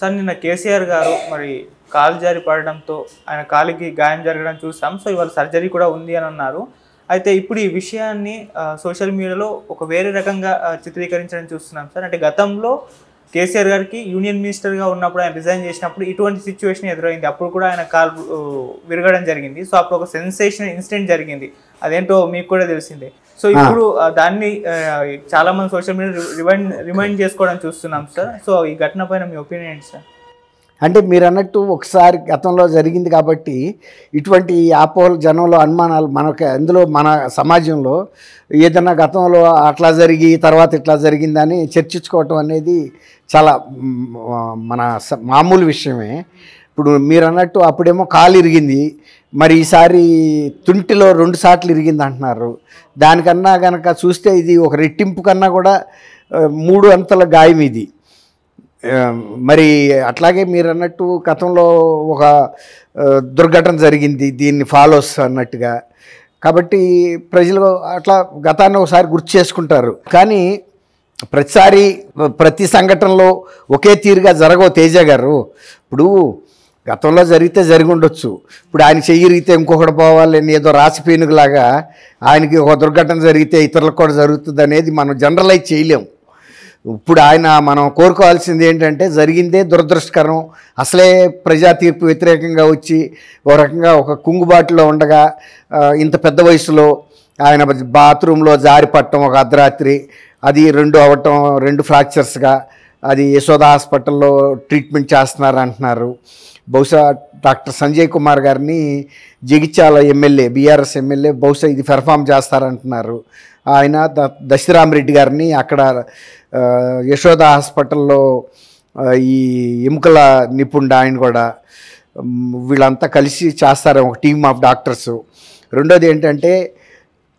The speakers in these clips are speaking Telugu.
సార్ నిన్న కేసీఆర్ గారు మరి కాలు జారి పడడంతో ఆయన కాలికి గాయం జరగడం చూసాం సో ఇవాళ సర్జరీ కూడా ఉంది అని అన్నారు అయితే ఇప్పుడు ఈ విషయాన్ని సోషల్ మీడియాలో ఒక వేరే రకంగా చిత్రీకరించడం చూస్తున్నాం సార్ అంటే గతంలో కేసీఆర్ గారికి యూనియన్ మినిస్టర్గా ఉన్నప్పుడు ఆయన రిజైన్ చేసినప్పుడు ఇటువంటి సిచ్యువేషన్ ఎదురైంది అప్పుడు కూడా ఆయన కాల్ విరగడం జరిగింది సో అప్పుడు ఒక సెన్సేషన్ ఇన్సిడెంట్ జరిగింది అదేంటో మీకు కూడా తెలిసిందే సో ఇప్పుడు దాన్ని చాలా మంది సోషల్ మీడియా రిమైండ్ రిమైండ్ చేసుకోవడం చూస్తున్నాం సార్ సో ఈ ఘటన పైన మీ ఒపీనియన్ ఏంటి సార్ అంటే మీరు అన్నట్టు ఒకసారి గతంలో జరిగింది కాబట్టి ఇటువంటి అపోహలు జనంలో అనుమానాలు మనకు అందులో మన సమాజంలో ఏదైనా గతంలో అట్లా జరిగి తర్వాత ఇట్లా జరిగిందని చర్చించుకోవటం అనేది చాలా మన మామూలు విషయమే ఇప్పుడు మీరు అన్నట్టు అప్పుడేమో కాలు ఇరిగింది మరి ఈసారి తుంటిలో రెండు సార్లు ఇరిగింది అంటున్నారు దానికన్నా కనుక చూస్తే ఇది ఒక రెట్టింపు కన్నా కూడా మూడు అంతల గాయం ఇది మరి అట్లాగే మీరు అన్నట్టు గతంలో ఒక దుర్ఘటన జరిగింది దీన్ని ఫాలోస్ అన్నట్టుగా కాబట్టి ప్రజలు అట్లా గతాన్ని ఒకసారి గుర్తు చేసుకుంటారు కానీ ప్రతిసారి ప్రతి సంఘటనలో ఒకే తీరుగా జరగవు తేజ గారు ఇప్పుడు గతంలో జరిగితే జరిగి ఉండొచ్చు ఇప్పుడు ఆయన రీతే ఇంకొకటి పోవాలని ఏదో పేనుగులాగా ఆయనకి ఒక దుర్ఘటన జరిగితే ఇతరులకు కూడా జరుగుతుంది అనేది మనం జనరలైజ్ చేయలేము ఇప్పుడు ఆయన మనం కోరుకోవాల్సింది ఏంటంటే జరిగిందే దురదృష్టకరం అసలే ప్రజా తీర్పు వ్యతిరేకంగా వచ్చి ఒక రకంగా ఒక కుంగుబాటులో ఉండగా ఇంత పెద్ద వయసులో ఆయన బాత్రూంలో జారి పట్టడం ఒక అర్ధరాత్రి అది రెండు అవటం రెండు ఫ్రాక్చర్స్గా అది యశోద హాస్పిటల్లో ట్రీట్మెంట్ చేస్తున్నారు అంటున్నారు బహుశా డాక్టర్ సంజయ్ కుమార్ గారిని జగిత్యాల ఎమ్మెల్యే బీఆర్ఎస్ ఎమ్మెల్యే బహుశా ఇది పెర్ఫామ్ చేస్తారంటున్నారు ఆయన దశరామరెడ్డి గారిని అక్కడ యశోద హాస్పిటల్లో ఈ ఎముకల నిపుణుడు ఆయన కూడా వీళ్ళంతా కలిసి చేస్తారు ఒక టీమ్ ఆఫ్ డాక్టర్స్ రెండోది ఏంటంటే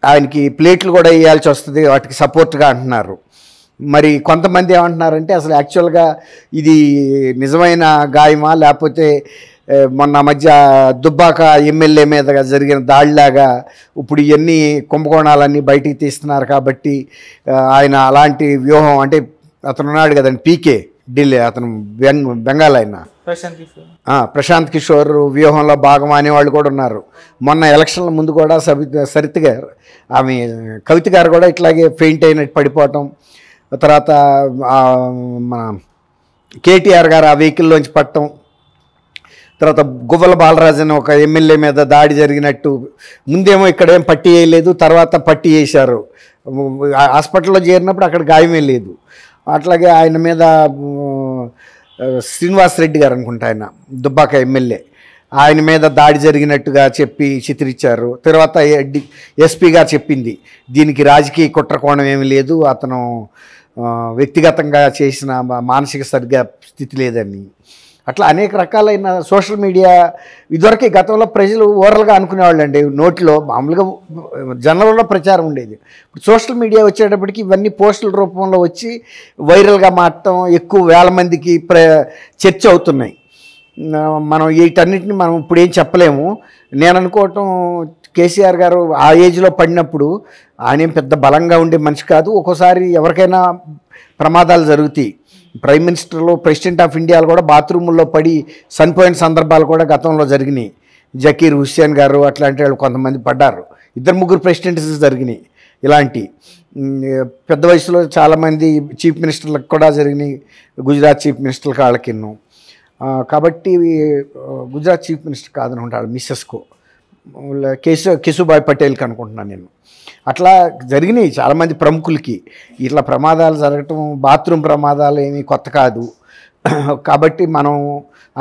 ఆయనకి ప్లేట్లు కూడా వేయాల్సి వస్తుంది వాటికి సపోర్ట్గా అంటున్నారు మరి కొంతమంది ఏమంటున్నారంటే అసలు యాక్చువల్గా ఇది నిజమైన గాయమా లేకపోతే మొన్న మధ్య దుబ్బాక ఎమ్మెల్యే మీద జరిగిన దాడిలాగా ఇప్పుడు ఇవన్నీ కుంభకోణాలన్నీ బయటికి తీస్తున్నారు కాబట్టి ఆయన అలాంటి వ్యూహం అంటే అతను ఉన్నాడు కదండి పీకే ఢిల్లీ అతను బెంగ్ బెంగాల్ ఆయన ప్రశాంత్ కిషోర్ వ్యూహంలో భాగం అనేవాళ్ళు కూడా ఉన్నారు మొన్న ఎలక్షన్ల ముందు కూడా సబి సరిత్ గారు ఆమె కవిత గారు కూడా ఇట్లాగే ఫెయింట్ అయినట్టు పడిపోవటం తర్వాత మన కేటీఆర్ గారు ఆ వెహికల్లోంచి పట్టడం తర్వాత గువ్వల బాలరాజు అని ఒక ఎమ్మెల్యే మీద దాడి జరిగినట్టు ముందేమో ఇక్కడ ఏం పట్టి వేయలేదు తర్వాత పట్టి వేశారు హాస్పిటల్లో చేరినప్పుడు అక్కడ గాయమే లేదు అట్లాగే ఆయన మీద శ్రీనివాస్ రెడ్డి గారు అనుకుంటా ఆయన దుబ్బాక ఎమ్మెల్యే ఆయన మీద దాడి జరిగినట్టుగా చెప్పి చిత్రించారు తర్వాత ఎస్పీ గారు చెప్పింది దీనికి రాజకీయ కుట్రకోణం ఏమీ లేదు అతను వ్యక్తిగతంగా చేసిన మానసిక సరిగ్గా స్థితి లేదని అట్లా అనేక రకాలైన సోషల్ మీడియా ఇదివరకు గతంలో ప్రజలు ఓరల్గా అనుకునేవాళ్ళండి నోటిలో మామూలుగా జనరల్లో ప్రచారం ఉండేది ఇప్పుడు సోషల్ మీడియా వచ్చేటప్పటికి ఇవన్నీ పోస్టుల రూపంలో వచ్చి వైరల్గా మారటం ఎక్కువ వేల మందికి ప్ర చర్చ అవుతున్నాయి మనం వీటన్నిటిని మనం ఇప్పుడు ఏం చెప్పలేము నేను అనుకోవటం కేసీఆర్ గారు ఆ ఏజ్లో పడినప్పుడు ఆయన పెద్ద బలంగా ఉండే మనిషి కాదు ఒక్కోసారి ఎవరికైనా ప్రమాదాలు జరుగుతాయి ప్రైమ్ మినిస్టర్లో ప్రెసిడెంట్ ఆఫ్ ఇండియాలో కూడా బాత్రూముల్లో పడి చనిపోయిన సందర్భాలు కూడా గతంలో జరిగినాయి జకీర్ హుస్సేన్ గారు అట్లాంటి వాళ్ళు కొంతమంది పడ్డారు ఇద్దరు ముగ్గురు ప్రెసిడెంట్స్ జరిగినాయి ఇలాంటి పెద్ద వయసులో చాలామంది చీఫ్ మినిస్టర్లకు కూడా జరిగినాయి గుజరాత్ చీఫ్ మినిస్టర్ కాళ్ళకిన్ను కాబట్టి గుజరాత్ చీఫ్ మినిస్టర్ కాదని ఉంటాడు మిస్సెస్కో కేసు కేశుభాయ్ పటేల్కి అనుకుంటున్నాను నేను అట్లా జరిగినాయి చాలామంది ప్రముఖులకి ఇట్లా ప్రమాదాలు జరగటం బాత్రూమ్ ప్రమాదాలు ఏమీ కొత్త కాదు కాబట్టి మనం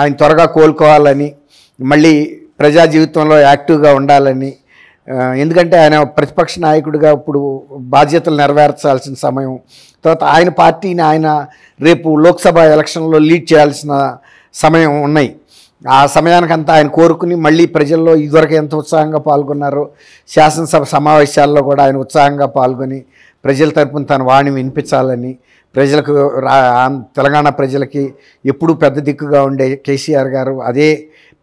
ఆయన త్వరగా కోలుకోవాలని మళ్ళీ ప్రజా జీవితంలో యాక్టివ్గా ఉండాలని ఎందుకంటే ఆయన ప్రతిపక్ష నాయకుడిగా ఇప్పుడు బాధ్యతలు నెరవేర్చాల్సిన సమయం తర్వాత ఆయన పార్టీని ఆయన రేపు లోక్సభ ఎలక్షన్లో లీడ్ చేయాల్సిన సమయం ఉన్నాయి ఆ సమయానికంతా ఆయన కోరుకుని మళ్ళీ ప్రజల్లో ఇదివరకు ఎంత ఉత్సాహంగా పాల్గొన్నారో శాసనసభ సమావేశాల్లో కూడా ఆయన ఉత్సాహంగా పాల్గొని ప్రజల తరపున తన వాణి వినిపించాలని ప్రజలకు తెలంగాణ ప్రజలకి ఎప్పుడూ పెద్ద దిక్కుగా ఉండే కేసీఆర్ గారు అదే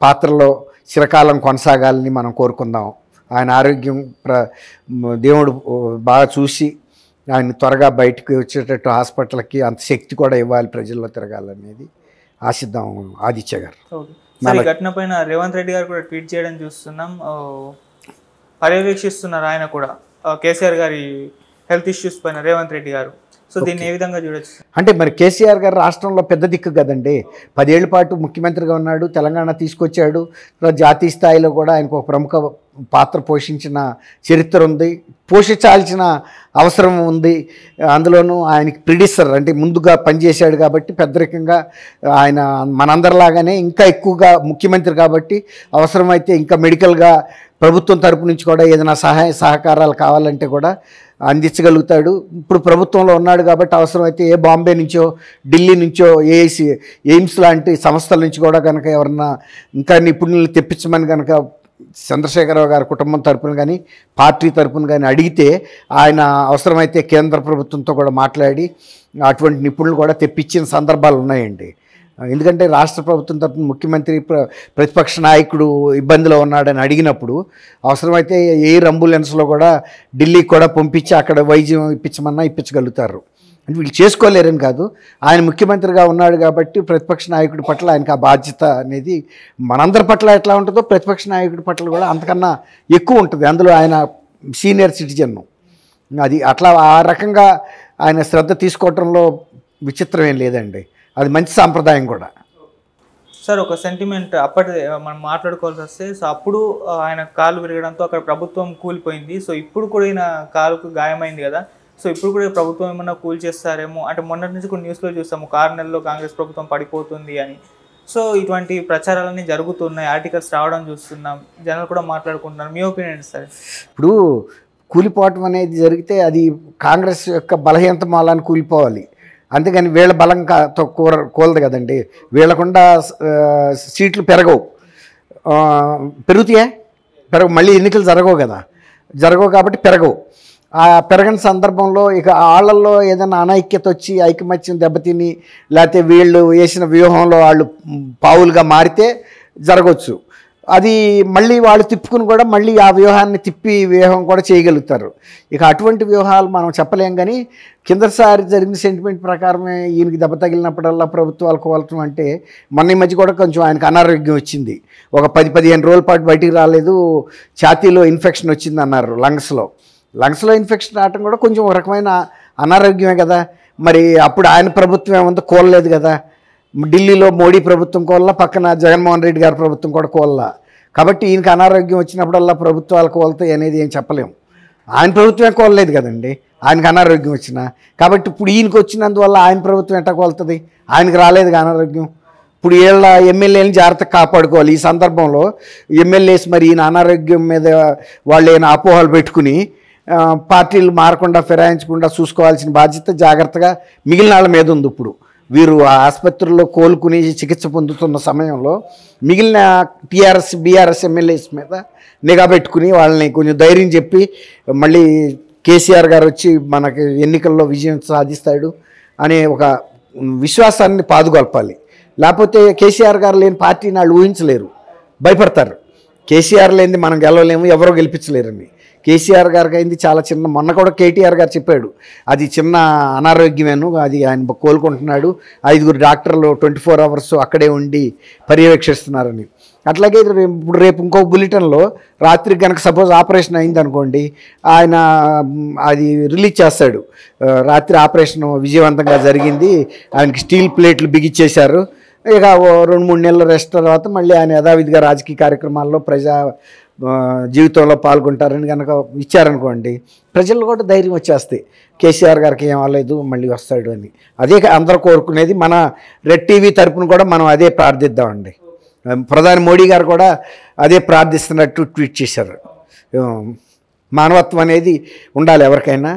పాత్రలో చిరకాలం కొనసాగాలని మనం కోరుకుందాం ఆయన ఆరోగ్యం ప్ర దేవుడు బాగా చూసి ఆయన త్వరగా బయటకు వచ్చేటట్టు హాస్పిటల్కి అంత శక్తి కూడా ఇవ్వాలి ప్రజల్లో తిరగాలనేది ఆశిద్దాం ఆదిత్య గారు ఘటన పైన రేవంత్ రెడ్డి గారు కూడా ట్వీట్ చేయడం చూస్తున్నాం పర్యవేక్షిస్తున్నారు ఆయన కూడా కేసీఆర్ గారి హెల్త్ ఇష్యూస్ పైన రేవంత్ రెడ్డి గారు సో దీన్ని ఏ విధంగా చూడొచ్చు అంటే మరి కేసీఆర్ గారు రాష్ట్రంలో పెద్ద దిక్కు కదండి పదేళ్ల పాటు ముఖ్యమంత్రిగా ఉన్నాడు తెలంగాణ తీసుకొచ్చాడు జాతీయ స్థాయిలో కూడా ఆయనకు ఒక ప్రముఖ పాత్ర పోషించిన చరిత్ర ఉంది పోషించాల్సిన అవసరం ఉంది అందులోనూ ఆయనకి ప్రిడిసర్ అంటే ముందుగా పనిచేశాడు కాబట్టి పెద్దరికంగా ఆయన మనందరిలాగానే ఇంకా ఎక్కువగా ముఖ్యమంత్రి కాబట్టి అవసరమైతే ఇంకా మెడికల్గా ప్రభుత్వం తరపు నుంచి కూడా ఏదైనా సహాయ సహకారాలు కావాలంటే కూడా అందించగలుగుతాడు ఇప్పుడు ప్రభుత్వంలో ఉన్నాడు కాబట్టి అవసరమైతే ఏ బాంబే నుంచో ఢిల్లీ నుంచో ఏఐసి ఎయిమ్స్ లాంటి సంస్థల నుంచి కూడా కనుక ఎవరన్నా ఇంకా నిపుణులు తెప్పించమని కనుక చంద్రశేఖరరావు గారి కుటుంబం తరపున కానీ పార్టీ తరపున కానీ అడిగితే ఆయన అవసరమైతే కేంద్ర ప్రభుత్వంతో కూడా మాట్లాడి అటువంటి నిపుణులు కూడా తెప్పించిన సందర్భాలు ఉన్నాయండి ఎందుకంటే రాష్ట్ర ప్రభుత్వం తరఫున ముఖ్యమంత్రి ప్రతిపక్ష నాయకుడు ఇబ్బందిలో ఉన్నాడని అడిగినప్పుడు అవసరమైతే ఏ అంబులెన్స్లో కూడా ఢిల్లీకి కూడా పంపించి అక్కడ వైద్యం ఇప్పించమన్నా ఇప్పించగలుగుతారు అంటే వీళ్ళు చేసుకోలేరని కాదు ఆయన ముఖ్యమంత్రిగా ఉన్నాడు కాబట్టి ప్రతిపక్ష నాయకుడి పట్ల ఆయనకు ఆ బాధ్యత అనేది మనందరి పట్ల ఎట్లా ఉంటుందో ప్రతిపక్ష నాయకుడి పట్ల కూడా అంతకన్నా ఎక్కువ ఉంటుంది అందులో ఆయన సీనియర్ సిటిజన్ అది అట్లా ఆ రకంగా ఆయన శ్రద్ధ తీసుకోవటంలో విచిత్రం ఏం లేదండి అది మంచి సాంప్రదాయం కూడా సార్ ఒక సెంటిమెంట్ అప్పటి మనం మాట్లాడుకోవాల్సి వస్తే సో అప్పుడు ఆయన కాలు విరగడంతో అక్కడ ప్రభుత్వం కూలిపోయింది సో ఇప్పుడు కూడా ఈయన కాలుకు గాయమైంది కదా సో ఇప్పుడు కూడా ప్రభుత్వం ఏమన్నా కూల్ చేస్తారేమో అంటే మొన్నటి నుంచి కొన్ని న్యూస్లో చూస్తాము కారు ఆరు కాంగ్రెస్ ప్రభుత్వం పడిపోతుంది అని సో ఇటువంటి ప్రచారాలన్నీ జరుగుతున్నాయి ఆర్టికల్స్ రావడం చూస్తున్నాం జనాలు కూడా మాట్లాడుకుంటున్నారు మీ ఒపీనియన్ సార్ ఇప్పుడు కూలిపోవటం అనేది జరిగితే అది కాంగ్రెస్ యొక్క బలహీనత మాలని కూలిపోవాలి అందుకని వీళ్ళ బలం కూర కూలదు కదండి వీళ్ళకుండా సీట్లు పెరగవు పెరుగుతాయా పెరగవు మళ్ళీ ఎన్నికలు జరగవు కదా జరగవు కాబట్టి పెరగవు ఆ పెరగని సందర్భంలో ఇక వాళ్ళల్లో ఏదైనా అనైక్యత వచ్చి ఐకమత్యం దెబ్బతిని లేకపోతే వీళ్ళు వేసిన వ్యూహంలో వాళ్ళు పావులుగా మారితే జరగవచ్చు అది మళ్ళీ వాళ్ళు తిప్పుకుని కూడా మళ్ళీ ఆ వ్యూహాన్ని తిప్పి వ్యూహం కూడా చేయగలుగుతారు ఇక అటువంటి వ్యూహాలు మనం చెప్పలేం కానీ కిందసారి జరిగిన సెంటిమెంట్ ప్రకారమే ఈయనకి దెబ్బ తగిలినప్పుడల్లా ప్రభుత్వాలు కోలటం అంటే మొన్న ఈ మధ్య కూడా కొంచెం ఆయనకు అనారోగ్యం వచ్చింది ఒక పది పదిహేను రోజుల పాటు బయటికి రాలేదు ఛాతీలో ఇన్ఫెక్షన్ వచ్చింది అన్నారు లంగ్స్లో లంగ్స్లో ఇన్ఫెక్షన్ రావటం కూడా కొంచెం ఒక రకమైన అనారోగ్యమే కదా మరి అప్పుడు ఆయన ప్రభుత్వం ఏమంతా కోలలేదు కదా ఢిల్లీలో మోడీ ప్రభుత్వం కోల్లా పక్కన జగన్మోహన్ రెడ్డి గారి ప్రభుత్వం కూడా కోల్లా కాబట్టి ఈయనకి అనారోగ్యం వచ్చినప్పుడల్లా ప్రభుత్వాలు కోల్తాయి అనేది ఏం చెప్పలేము ఆయన ప్రభుత్వం కోల్లేదు కదండి ఆయనకు అనారోగ్యం వచ్చిన కాబట్టి ఇప్పుడు ఈయనకు వచ్చినందువల్ల ఆయన ప్రభుత్వం ఎట్ట కోలుతుంది ఆయనకు రాలేదు అనారోగ్యం ఇప్పుడు వీళ్ళ ఎమ్మెల్యేని జాగ్రత్తగా కాపాడుకోవాలి ఈ సందర్భంలో ఎమ్మెల్యేస్ మరి ఈయన అనారోగ్యం మీద వాళ్ళు ఏమైనా అపోహలు పెట్టుకుని పార్టీలు మారకుండా ఫిరాయించకుండా చూసుకోవాల్సిన బాధ్యత జాగ్రత్తగా మిగిలిన వాళ్ళ మీద ఉంది ఇప్పుడు వీరు ఆ ఆసుపత్రిలో కోలుకుని చికిత్స పొందుతున్న సమయంలో మిగిలిన టీఆర్ఎస్ బీఆర్ఎస్ ఎమ్మెల్యేస్ మీద నిఘా పెట్టుకుని వాళ్ళని కొంచెం ధైర్యం చెప్పి మళ్ళీ కేసీఆర్ గారు వచ్చి మనకి ఎన్నికల్లో విజయం సాధిస్తాడు అనే ఒక విశ్వాసాన్ని పాదుగొల్పాలి లేకపోతే కేసీఆర్ గారు లేని పార్టీని వాళ్ళు ఊహించలేరు భయపడతారు కేసీఆర్ లేనిది మనం గెలవలేము ఎవరో గెలిపించలేరని కేసీఆర్ గారికి అయింది చాలా చిన్న మొన్న కూడా కేటీఆర్ గారు చెప్పాడు అది చిన్న అనారోగ్యమేను అది ఆయన కోలుకుంటున్నాడు ఐదుగురు డాక్టర్లు ట్వంటీ ఫోర్ అవర్స్ అక్కడే ఉండి పర్యవేక్షిస్తున్నారని అట్లాగే ఇప్పుడు రేపు ఇంకో బులెటిన్లో రాత్రి కనుక సపోజ్ ఆపరేషన్ అయింది అనుకోండి ఆయన అది రిలీజ్ చేస్తాడు రాత్రి ఆపరేషన్ విజయవంతంగా జరిగింది ఆయనకి స్టీల్ ప్లేట్లు బిగిచ్చేశారు ఇక రెండు మూడు నెలల రెస్ట్ తర్వాత మళ్ళీ ఆయన యథావిధిగా రాజకీయ కార్యక్రమాల్లో ప్రజా జీవితంలో పాల్గొంటారని కనుక ఇచ్చారనుకోండి ప్రజలు కూడా ధైర్యం వచ్చేస్తాయి కేసీఆర్ గారికి ఏం అవ్వలేదు మళ్ళీ వస్తాడు అని అదే అందరూ కోరుకునేది మన రెడ్ టీవీ తరపున కూడా మనం అదే ప్రార్థిద్దామండి ప్రధాని మోడీ గారు కూడా అదే ప్రార్థిస్తున్నట్టు ట్వీట్ చేశారు మానవత్వం అనేది ఉండాలి ఎవరికైనా